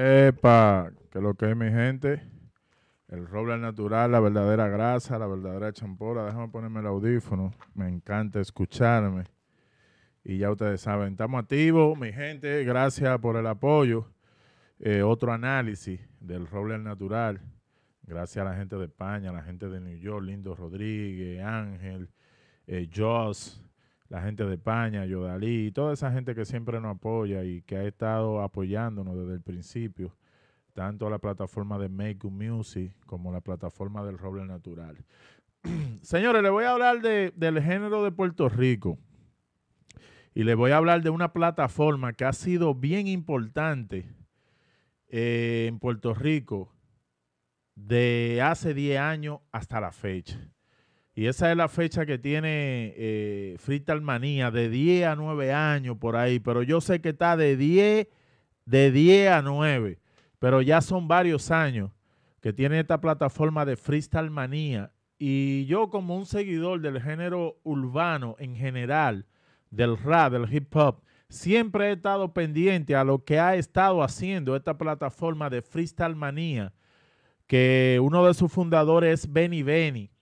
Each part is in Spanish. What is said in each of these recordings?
Epa, que lo que es mi gente. El roble natural, la verdadera grasa, la verdadera champora. Déjame ponerme el audífono. Me encanta escucharme. Y ya ustedes saben, estamos activos, mi gente. Gracias por el apoyo. Eh, otro análisis del roble natural. Gracias a la gente de España, la gente de New York, Lindo Rodríguez, Ángel, eh, Joss, la gente de España, Yodalí, toda esa gente que siempre nos apoya y que ha estado apoyándonos desde el principio, tanto la plataforma de Make Music como la plataforma del Roble Natural. Señores, les voy a hablar del género de Puerto Rico y les voy a hablar de una plataforma que ha sido bien importante eh, en Puerto Rico de hace 10 años hasta la fecha. Y esa es la fecha que tiene eh, Manía, de 10 a 9 años por ahí. Pero yo sé que está de 10, de 10 a 9. Pero ya son varios años que tiene esta plataforma de Freestyle Manía. Y yo como un seguidor del género urbano en general, del rap, del hip hop, siempre he estado pendiente a lo que ha estado haciendo esta plataforma de Freestyle Manía, que uno de sus fundadores es Benny Benny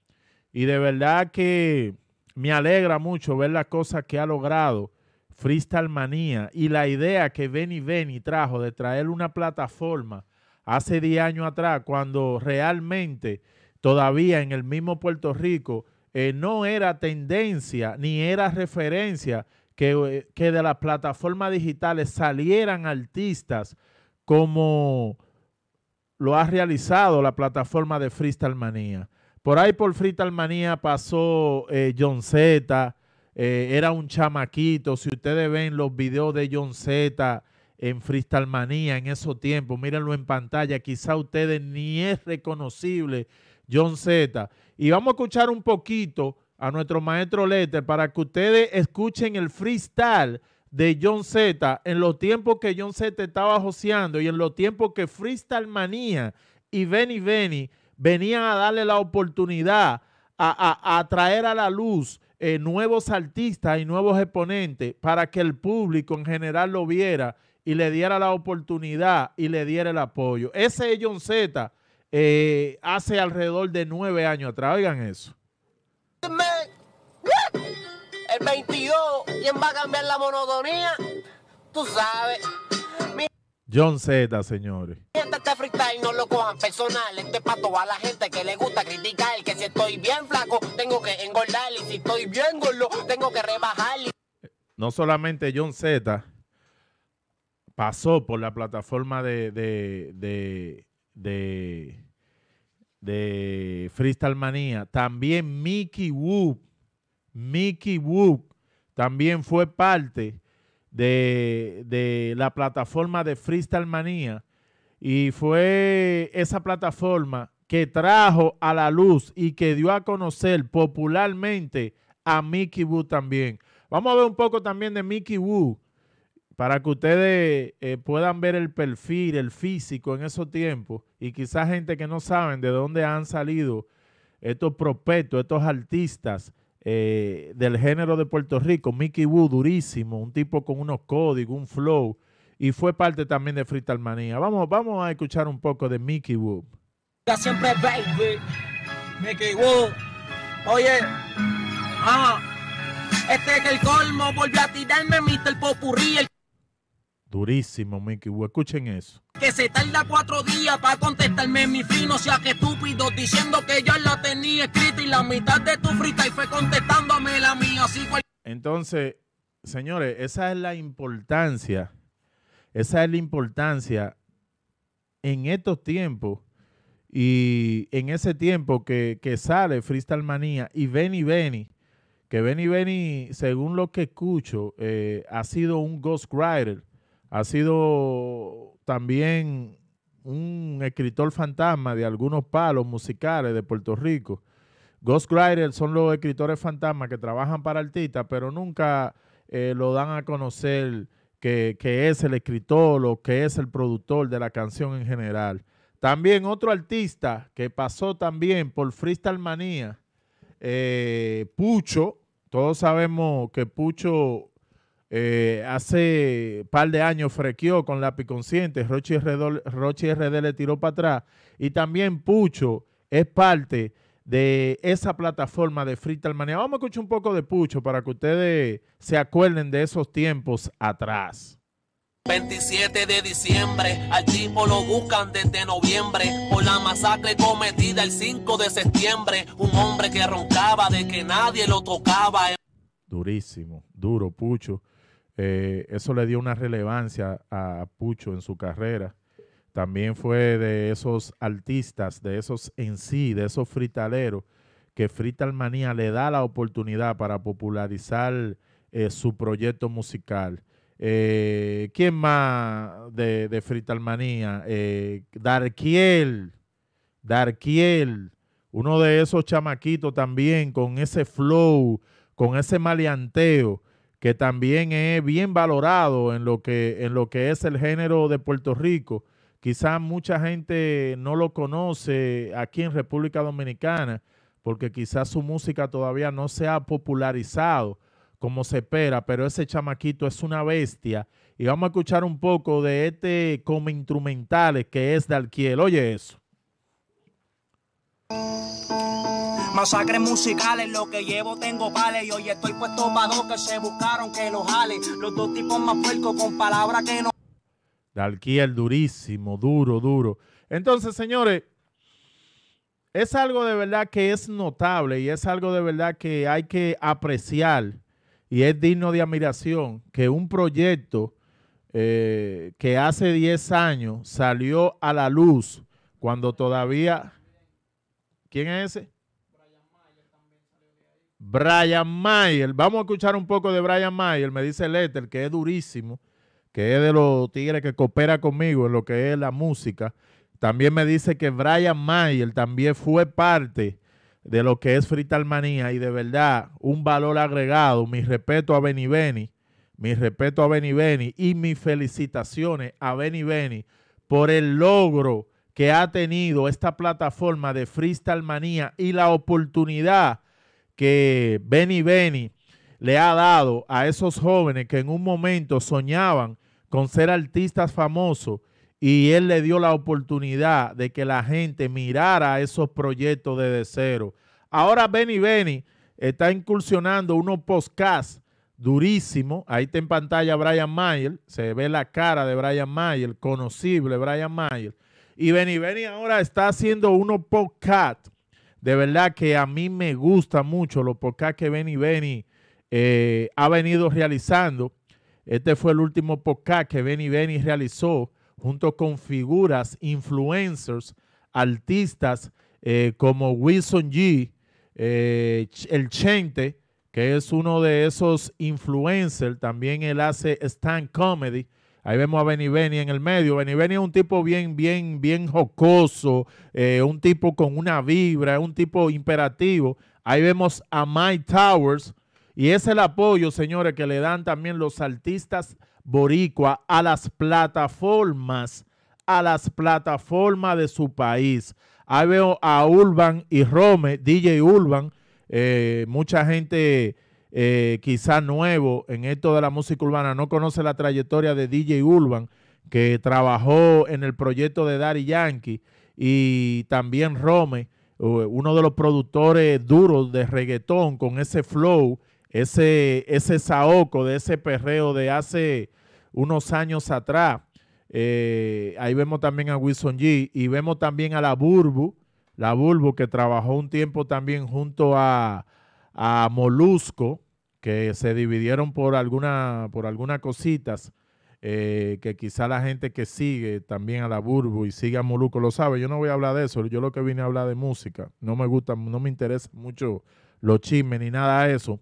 y de verdad que me alegra mucho ver las cosas que ha logrado Freestyle Manía y la idea que Benny Benny trajo de traer una plataforma hace 10 años atrás, cuando realmente todavía en el mismo Puerto Rico eh, no era tendencia ni era referencia que, eh, que de las plataformas digitales salieran artistas como lo ha realizado la plataforma de Freestyle Manía. Por ahí por Manía pasó eh, John Z, eh, era un chamaquito. Si ustedes ven los videos de John Z en Freestyle en esos tiempos, mírenlo en pantalla, quizá ustedes ni es reconocible John Z. Y vamos a escuchar un poquito a nuestro maestro Letter para que ustedes escuchen el freestyle de John Z en los tiempos que John Z estaba joseando y en los tiempos que Freestyle Manía y Benny Benny venían a darle la oportunidad a, a, a traer a la luz eh, nuevos artistas y nuevos exponentes para que el público en general lo viera y le diera la oportunidad y le diera el apoyo. Ese John Z eh, hace alrededor de nueve años atrás, oigan eso. El 22, ¿quién va a cambiar la monotonía? Tú sabes. John Z, señores. Este freestyle no lo cojan personal. Este es para toda la gente que le gusta criticar. Que si estoy bien flaco, tengo que engordar. Y si estoy bien gordo, tengo que rebajar. No solamente John Z pasó por la plataforma de, de, de, de, de Freestyle Manía. También Mickey Woop, Mickey Woop también fue parte de, la plataforma de Freestyle Manía y fue esa plataforma que trajo a la luz y que dio a conocer popularmente a Mickey Wu también. Vamos a ver un poco también de Mickey Wu para que ustedes eh, puedan ver el perfil, el físico en esos tiempos y quizás gente que no saben de dónde han salido estos prospectos, estos artistas eh, del género de Puerto Rico, Mickey Woo, durísimo, un tipo con unos códigos, un flow, y fue parte también de Freestyle Manía. Vamos, vamos a escuchar un poco de Mickey Ya Siempre baby, Mickey Woo, Oye, ah, este es el colmo, volvió a tirarme Mr. Popurrí, el Durísimo, Mickey Escuchen eso. Que se tarda cuatro días para contestarme mi fino, sea que estúpido, diciendo que ya la tenía escrita y la mitad de tu frita fue contestándome la mía. Así Entonces, señores, esa es la importancia. Esa es la importancia en estos tiempos y en ese tiempo que, que sale Freestyle Manía y Benny Benny, que Benny Benny, según lo que escucho, eh, ha sido un ghostwriter ha sido también un escritor fantasma de algunos palos musicales de Puerto Rico. Ghost Rider son los escritores fantasmas que trabajan para artistas, pero nunca eh, lo dan a conocer que, es el escritor o que es el productor de la canción en general. También otro artista que pasó también por Freestyle Manía, eh, Pucho. Todos sabemos que Pucho eh, hace par de años frequeó con la consciente, Roche RD, RD le tiró para atrás y también Pucho es parte de esa plataforma de frita Almanea Vamos a escuchar un poco de Pucho para que ustedes se acuerden de esos tiempos atrás. 27 de diciembre, al tipo lo buscan desde noviembre por la masacre cometida el 5 de septiembre, un hombre que roncaba de que nadie lo tocaba. Durísimo, duro, Pucho. Eh, eso le dio una relevancia a Pucho en su carrera. También fue de esos artistas, de esos en sí, de esos fritaleros, que Fritalmanía le da la oportunidad para popularizar eh, su proyecto musical. Eh, ¿Quién más de, de Frital Manía? Darkiel, Darkiel, uno de esos chamaquitos también, con ese flow, con ese maleanteo que también es bien valorado en lo que, en lo que es el género de Puerto Rico. Quizás mucha gente no lo conoce aquí en República Dominicana, porque quizás su música todavía no se ha popularizado como se espera, pero ese chamaquito es una bestia. Y vamos a escuchar un poco de este como instrumentales que es de Alquiel. Oye eso. Masacres musicales, lo que llevo tengo vale. Y hoy estoy puesto para dos que se buscaron que los jale. Los dos tipos más fuertes con palabras que no. el durísimo, duro, duro. Entonces, señores, es algo de verdad que es notable y es algo de verdad que hay que apreciar y es digno de admiración que un proyecto eh, que hace 10 años salió a la luz cuando todavía ¿Quién es ese? Brian Mayer. Vamos a escuchar un poco de Brian Mayer. Me dice Letter que es durísimo, que es de los tigres que coopera conmigo en lo que es la música. También me dice que Brian Mayer también fue parte de lo que es Fritalmanía y de verdad un valor agregado. Mi respeto a Benny Benny, mi respeto a Benny Benny y mis felicitaciones a Benny Benny por el logro que ha tenido esta plataforma de Freestyle Manía y la oportunidad que Benny Benny le ha dado a esos jóvenes que en un momento soñaban con ser artistas famosos y él le dio la oportunidad de que la gente mirara esos proyectos desde cero. Ahora Benny Benny está incursionando unos podcasts durísimos. Ahí está en pantalla Brian Mayer, se ve la cara de Brian Mayer, conocible Brian Mayer. Y Benny Benny ahora está haciendo unos podcast. De verdad que a mí me gusta mucho los podcasts que Benny Benny eh, ha venido realizando. Este fue el último podcast que Benny Benny realizó junto con figuras, influencers, artistas eh, como Wilson G, eh, el Chente, que es uno de esos influencers. También él hace stand comedy Ahí vemos a Benny Benny en el medio. Benny Benny es un tipo bien, bien, bien jocoso, eh, un tipo con una vibra, un tipo imperativo. Ahí vemos a Mike Towers. Y es el apoyo, señores, que le dan también los artistas boricua a las plataformas, a las plataformas de su país. Ahí veo a Urban y Rome, DJ Urban. Eh, mucha gente eh, quizá nuevo en esto de la música urbana, no conoce la trayectoria de DJ Urban, que trabajó en el proyecto de Daddy Yankee y también Rome, uno de los productores duros de reggaetón con ese flow, ese, ese saoco de ese perreo de hace unos años atrás. Eh, ahí vemos también a Wilson G y vemos también a la Burbu, la Burbu que trabajó un tiempo también junto a, a Molusco que se dividieron por, alguna, por algunas cositas eh, que quizá la gente que sigue también a la Burbu y sigue a Moluco lo sabe. Yo no voy a hablar de eso, yo lo que vine a hablar de música. No me gusta, no me interesa mucho los chismes ni nada de eso.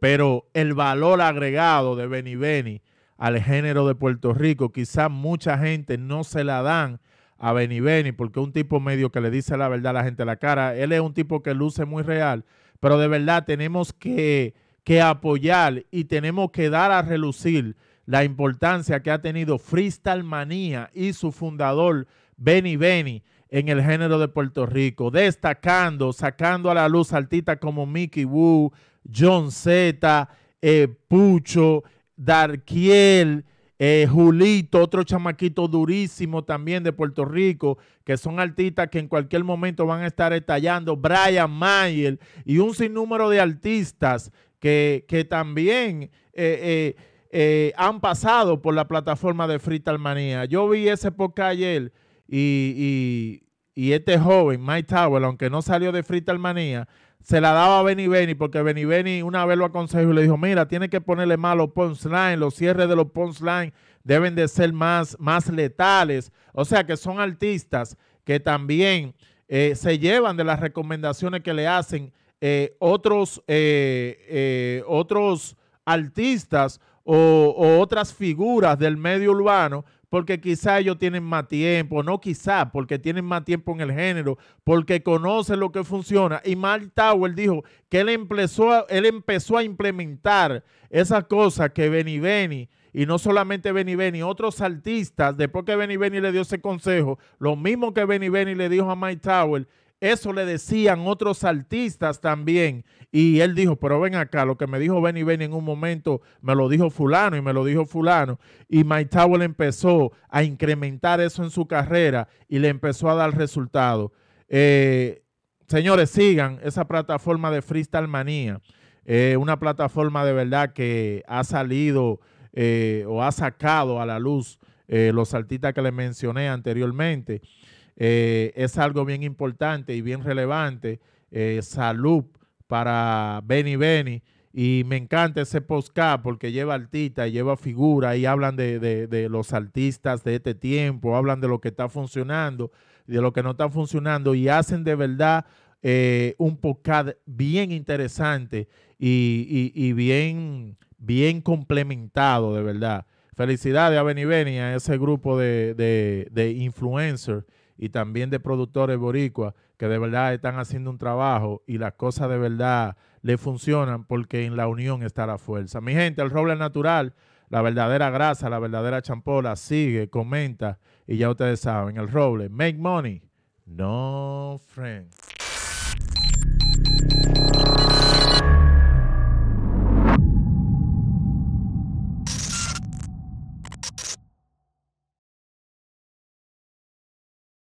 Pero el valor agregado de Benny Benny al género de Puerto Rico, quizá mucha gente no se la dan a Benny Benny porque es un tipo medio que le dice la verdad a la gente la cara. Él es un tipo que luce muy real, pero de verdad tenemos que que apoyar y tenemos que dar a relucir la importancia que ha tenido Freestyle Manía y su fundador Benny Benny en el género de Puerto Rico, destacando, sacando a la luz artistas como Mickey Woo, John Z, eh, Pucho, Darkiel, eh, Julito, otro chamaquito durísimo también de Puerto Rico, que son artistas que en cualquier momento van a estar estallando, Brian Mayer y un sinnúmero de artistas que, también eh, eh, eh, han pasado por la plataforma de Fritalmanía. Yo vi ese podcast ayer y, este joven, Mike Tower, aunque no salió de Fritalmanía, se la daba a Benny Beni, porque Benny Beni una vez lo aconsejó y le dijo, mira, tiene que ponerle más los Line, los cierres de los Line deben de ser más, más letales. O sea que son artistas que también se llevan de las recomendaciones que le hacen eh, otros, eh, eh, otros artistas o, otras figuras del medio urbano porque quizá ellos tienen más tiempo, no quizá, porque tienen más tiempo en el género, porque conocen lo que funciona. Y Mike Tower dijo que él empezó a, él empezó a implementar esas cosas que Benny Benny, y no solamente Benny Benny, otros artistas, después que Benny Benny le dio ese consejo, lo mismo que Benny Benny le dijo a Mike Tower, eso le decían otros artistas también. Y él dijo, pero ven acá, lo que me dijo Benny Benny en un momento, me lo dijo fulano y me lo dijo fulano. Y Mike empezó a incrementar eso en su carrera y le empezó a dar resultado. Eh, señores, sigan esa plataforma de Freestyle Manía. Eh, una plataforma de verdad que ha salido eh, o ha sacado a la luz los artistas que le mencioné anteriormente. Eh, es algo bien importante y bien relevante. Eh, salud para Beni Beni Y me encanta ese podcast porque lleva artistas, lleva figuras y hablan de, los artistas de este tiempo, hablan de lo que está funcionando, de lo que no está funcionando y hacen de verdad eh, un podcast bien interesante y, bien, bien complementado, de verdad. Felicidades a Beni Beni a ese grupo de, de influencers y también de productores boricuas que de verdad están haciendo un trabajo y las cosas de verdad le funcionan porque en la unión está la fuerza. Mi gente, el roble natural, la verdadera grasa, la verdadera champola, sigue, comenta y ya ustedes saben, el roble, make money, no friends.